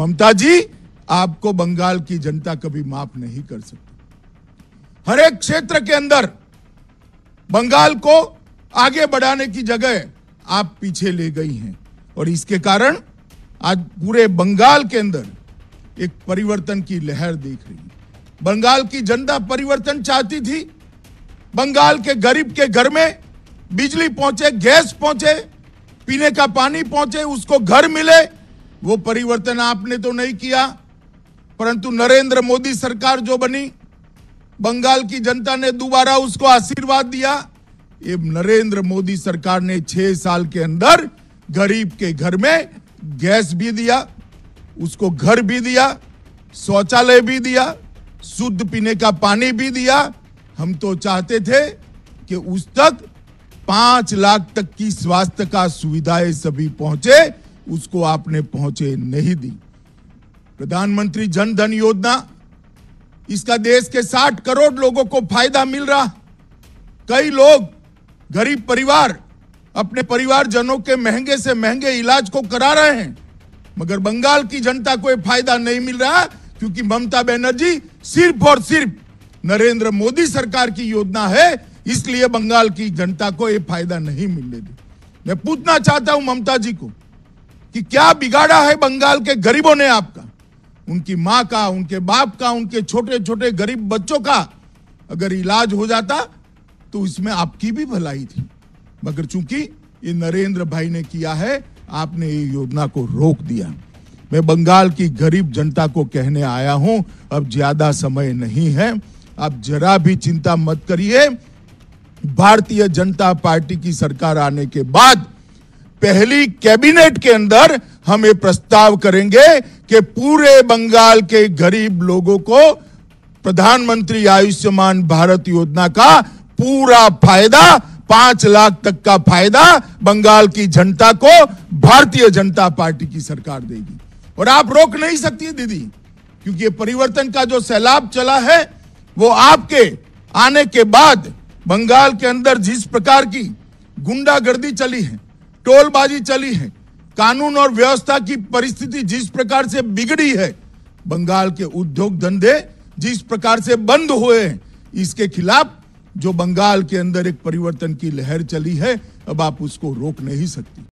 ममता जी आपको बंगाल की जनता कभी माफ नहीं कर सकती हर एक क्षेत्र के अंदर बंगाल को आगे बढ़ाने की जगह आप पीछे ले गई हैं और इसके कारण आज पूरे बंगाल के अंदर एक परिवर्तन की लहर देख रही है बंगाल की जनता परिवर्तन चाहती थी बंगाल के गरीब के घर में बिजली पहुंचे गैस पहुंचे पीने का पानी पहुंचे उसको घर मिले वो परिवर्तन आपने तो नहीं किया परंतु नरेंद्र मोदी सरकार जो बनी बंगाल की जनता ने दोबारा उसको आशीर्वाद दिया ये नरेंद्र मोदी सरकार ने छह साल के अंदर गरीब के घर में गैस भी दिया उसको घर भी दिया शौचालय भी दिया शुद्ध पीने का पानी भी दिया हम तो चाहते थे कि उस तक पांच लाख तक की स्वास्थ्य का सुविधाएं सभी पहुंचे उसको आपने पहुंचे नहीं दी प्रधानमंत्री जन धन योजना इसका देश के 60 करोड़ लोगों को फायदा मिल रहा कई लोग गरीब परिवार अपने परिवारजनों के महंगे से महंगे इलाज को करा रहे हैं मगर बंगाल की जनता को यह फायदा नहीं मिल रहा क्योंकि ममता बनर्जी सिर्फ और सिर्फ नरेंद्र मोदी सरकार की योजना है इसलिए बंगाल की जनता को यह फायदा नहीं मिलने दी मैं पूछना चाहता हूं ममता जी को कि क्या बिगाड़ा है बंगाल के गरीबों ने आपका उनकी मां का उनके बाप का उनके छोटे छोटे गरीब बच्चों का अगर इलाज हो जाता तो इसमें आपकी भी भलाई थी मगर चूंकि ये नरेंद्र भाई ने किया है आपने ये योजना को रोक दिया मैं बंगाल की गरीब जनता को कहने आया हूं अब ज्यादा समय नहीं है आप जरा भी चिंता मत करिए भारतीय जनता पार्टी की सरकार आने के बाद पहली कैबिनेट के अंदर हम ये प्रस्ताव करेंगे कि पूरे बंगाल के गरीब लोगों को प्रधानमंत्री आयुष्मान भारत योजना का पूरा फायदा पांच लाख तक का फायदा बंगाल की जनता को भारतीय जनता पार्टी की सरकार देगी और आप रोक नहीं सकती दीदी क्योंकि ये परिवर्तन का जो सैलाब चला है वो आपके आने के बाद बंगाल के अंदर जिस प्रकार की गुंडागर्दी चली है टोलबाजी चली है कानून और व्यवस्था की परिस्थिति जिस प्रकार से बिगड़ी है बंगाल के उद्योग धंधे जिस प्रकार से बंद हुए हैं इसके खिलाफ जो बंगाल के अंदर एक परिवर्तन की लहर चली है अब आप उसको रोक नहीं सकती